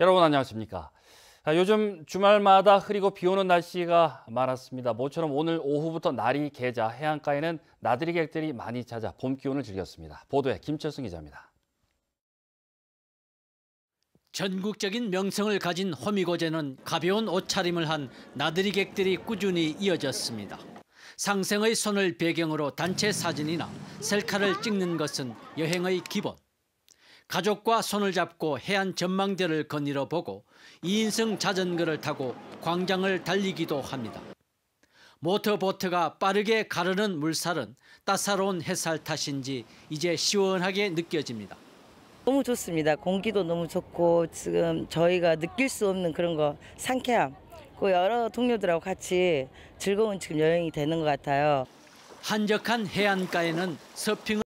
여러분 안녕하십니까? 요즘 주말마다 흐리고 비 오는 날씨가 많았습니다. 모처럼 오늘 오후부터 날이 개자 해안가에는 나들이 객들이 많이 찾아 봄기운을 즐겼습니다. 보도에 김철승 기자입니다. 전국적인 명성을 가진 호미고에는 가벼운 옷차림을 한 나들이 객들이 꾸준히 이어졌습니다. 상생의 손을 배경으로 단체 사진이나 셀카를 찍는 것은 여행의 기본. 가족과 손을 잡고 해안 전망대를 거닐어 보고 2인승 자전거를 타고 광장을 달리기도 합니다. 모터보트가 빠르게 가르는 물살은 따사로운 햇살 탓인지 이제 시원하게 느껴집니다. 너무 좋습니다. 공기도 너무 좋고 지금 저희가 느낄 수 없는 그런 거 상쾌함 그 여러 동료들하고 같이 즐거운 지금 여행이 되는 것 같아요. 한적한 해안가에는 서핑을